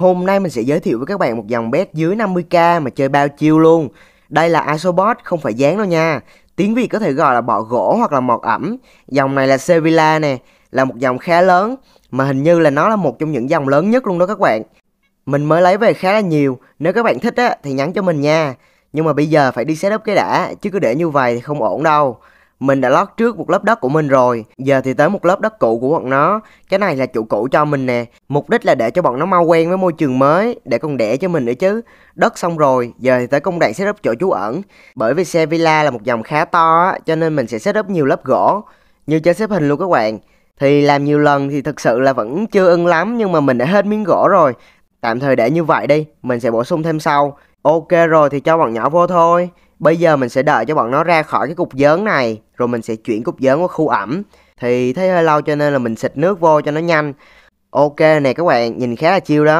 Hôm nay mình sẽ giới thiệu với các bạn một dòng bet dưới 50k mà chơi bao chiêu luôn. Đây là Isobot, không phải dán đâu nha. Tiếng Việt có thể gọi là bọ gỗ hoặc là mọt ẩm. Dòng này là Sevilla nè, là một dòng khá lớn mà hình như là nó là một trong những dòng lớn nhất luôn đó các bạn. Mình mới lấy về khá là nhiều, nếu các bạn thích á, thì nhắn cho mình nha. Nhưng mà bây giờ phải đi setup cái đã, chứ cứ để như vậy thì không ổn đâu. Mình đã lót trước một lớp đất của mình rồi, giờ thì tới một lớp đất cũ của bọn nó. Cái này là chủ cũ cho mình nè, mục đích là để cho bọn nó mau quen với môi trường mới, để còn đẻ cho mình nữa chứ. Đất xong rồi, giờ thì tới công đoạn setup chỗ trú ẩn. Bởi vì xe villa là một dòng khá to, cho nên mình sẽ setup nhiều lớp gỗ, như chơi xếp hình luôn các bạn. Thì làm nhiều lần thì thực sự là vẫn chưa ưng lắm, nhưng mà mình đã hết miếng gỗ rồi. Tạm thời để như vậy đi, mình sẽ bổ sung thêm sau. Ok rồi thì cho bọn nhỏ vô thôi. Bây giờ mình sẽ đợi cho bọn nó ra khỏi cái cục dớn này Rồi mình sẽ chuyển cục dớn qua khu ẩm Thì thấy hơi lâu cho nên là mình xịt nước vô cho nó nhanh Ok nè các bạn, nhìn khá là chiêu đó